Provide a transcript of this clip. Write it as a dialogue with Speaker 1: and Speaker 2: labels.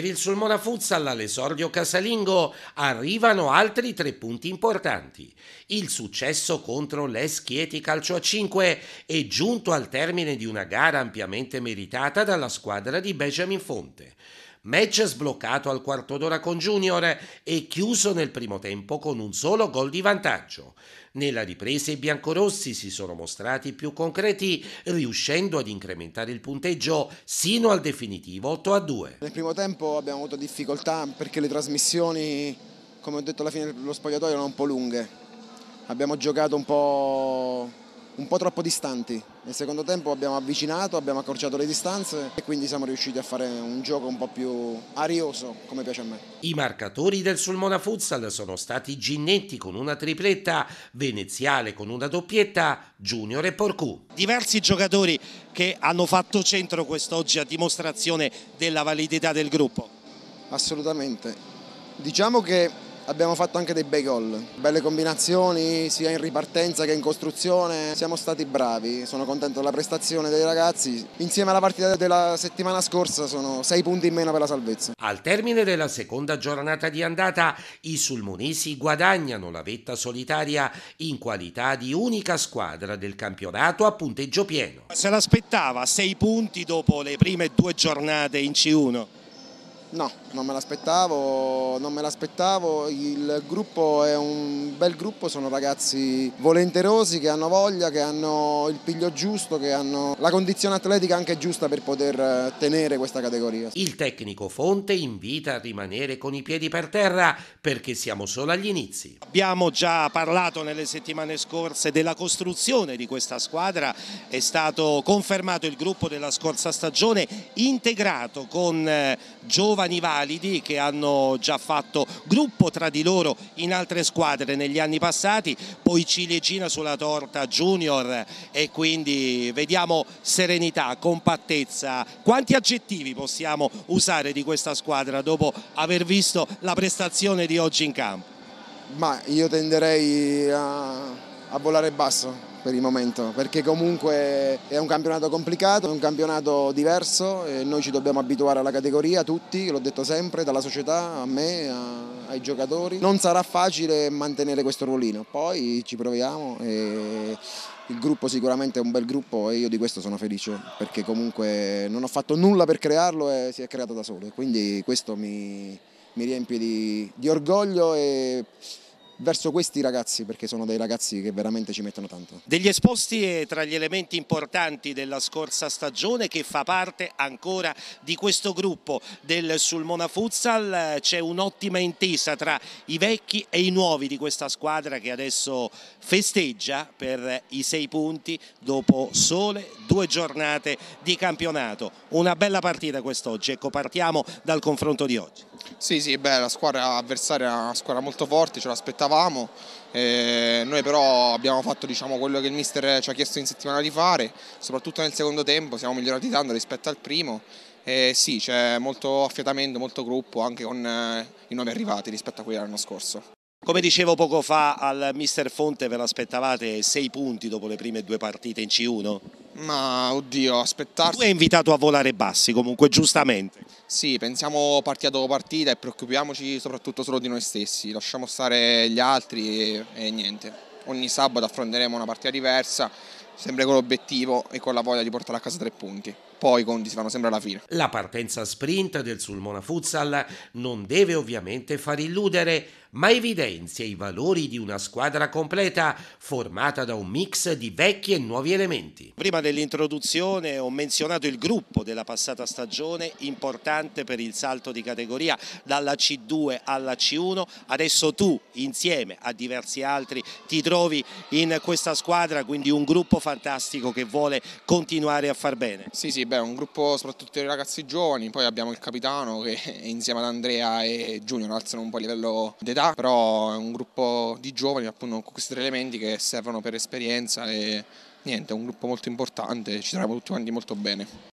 Speaker 1: Per il Sulmona Futsal all'esordio casalingo arrivano altri tre punti importanti. Il successo contro l'Eschieti Calcio a 5 è giunto al termine di una gara ampiamente meritata dalla squadra di Benjamin Fonte. Match sbloccato al quarto d'ora con Junior e chiuso nel primo tempo con un solo gol di vantaggio. Nella ripresa i biancorossi si sono mostrati più concreti, riuscendo ad incrementare il punteggio sino al definitivo 8 a 2.
Speaker 2: Nel primo tempo abbiamo avuto difficoltà perché le trasmissioni, come ho detto alla fine lo spogliatoio, erano un po' lunghe. Abbiamo giocato un po' un po' troppo distanti. Nel secondo tempo abbiamo avvicinato, abbiamo accorciato le distanze e quindi siamo riusciti a fare un gioco un po' più arioso, come
Speaker 1: piace a me. I marcatori del Sulmona Futsal sono stati Ginnetti con una tripletta, Veneziale con una doppietta, Junior e Porcu. Diversi giocatori che hanno fatto centro quest'oggi a dimostrazione della validità del gruppo.
Speaker 2: Assolutamente. Diciamo che abbiamo fatto anche dei bei gol, belle combinazioni sia in ripartenza che in costruzione, siamo stati bravi, sono contento della prestazione dei ragazzi, insieme alla partita della settimana scorsa sono sei punti in meno per la salvezza.
Speaker 1: Al termine della seconda giornata di andata i sulmonesi guadagnano la vetta solitaria in qualità di unica squadra del campionato a punteggio pieno. Se l'aspettava sei punti dopo le prime due giornate in C1.
Speaker 2: No, non me l'aspettavo, non me l'aspettavo, il gruppo è un bel gruppo, sono ragazzi volenterosi che hanno voglia, che hanno il piglio giusto, che hanno la condizione atletica anche giusta per poter eh, tenere questa categoria.
Speaker 1: Il tecnico Fonte invita a rimanere con i piedi per terra perché siamo solo agli inizi. Abbiamo già parlato nelle settimane scorse della costruzione di questa squadra, è stato confermato il gruppo della scorsa stagione integrato con eh, giovani giovani validi che hanno già fatto gruppo tra di loro in altre squadre negli anni passati, poi ciliegina sulla torta junior e quindi vediamo serenità, compattezza, quanti aggettivi possiamo usare di questa squadra dopo aver visto la prestazione di oggi in campo?
Speaker 2: Ma io tenderei a, a volare basso, per il momento, perché comunque è un campionato complicato, è un campionato diverso e noi ci dobbiamo abituare alla categoria, tutti, l'ho detto sempre, dalla società, a me, a, ai giocatori. Non sarà facile mantenere questo ruolino, poi ci proviamo e il gruppo sicuramente è un bel gruppo e io di questo sono felice perché comunque non ho fatto nulla per crearlo e si è creato da solo, quindi questo mi, mi riempie di, di orgoglio e verso questi ragazzi perché sono dei ragazzi che veramente ci mettono tanto.
Speaker 1: Degli esposti è tra gli elementi importanti della scorsa stagione che fa parte ancora di questo gruppo del Sulmona Futsal, c'è un'ottima intesa tra i vecchi e i nuovi di questa squadra che adesso festeggia per i sei punti dopo sole due giornate di campionato. Una bella partita quest'oggi, ecco partiamo dal confronto di oggi. Sì, sì, beh, la squadra avversaria è una squadra molto forte, ce l'aspettavamo. Eh, noi
Speaker 3: però abbiamo fatto diciamo, quello che il mister ci ha chiesto in settimana di fare, soprattutto nel secondo tempo siamo migliorati tanto rispetto al primo. Eh, sì, c'è molto affiatamento, molto gruppo anche con
Speaker 1: eh, i nuovi arrivati rispetto a quelli dell'anno scorso. Come dicevo poco fa al mister Fonte, ve l'aspettavate 6 punti dopo le prime due partite in C1? Ma oddio, aspettarsi. Tu hai invitato a volare bassi comunque, giustamente. Sì, pensiamo
Speaker 3: partita dopo partita e preoccupiamoci soprattutto solo di noi stessi, lasciamo stare gli altri e, e niente. Ogni sabato affronteremo una partita diversa, sempre con l'obiettivo e con la voglia di portare a casa tre punti poi i conti si fanno sempre alla fine.
Speaker 1: La partenza sprint del Sulmona Futsal non deve ovviamente far illudere, ma evidenzia i valori di una squadra completa formata da un mix di vecchi e nuovi elementi. Prima dell'introduzione ho menzionato il gruppo della passata stagione, importante per il salto di categoria dalla C2 alla C1. Adesso tu, insieme a diversi altri, ti trovi in questa squadra, quindi un gruppo fantastico che vuole continuare a far bene. Sì, sì, beh, un gruppo soprattutto di ragazzi giovani, poi abbiamo il capitano che insieme ad Andrea
Speaker 3: e Junior alzano un po' il livello d'età, però è un gruppo di giovani appunto con questi tre elementi che servono per esperienza e niente, è un gruppo molto importante, ci troviamo tutti quanti molto bene.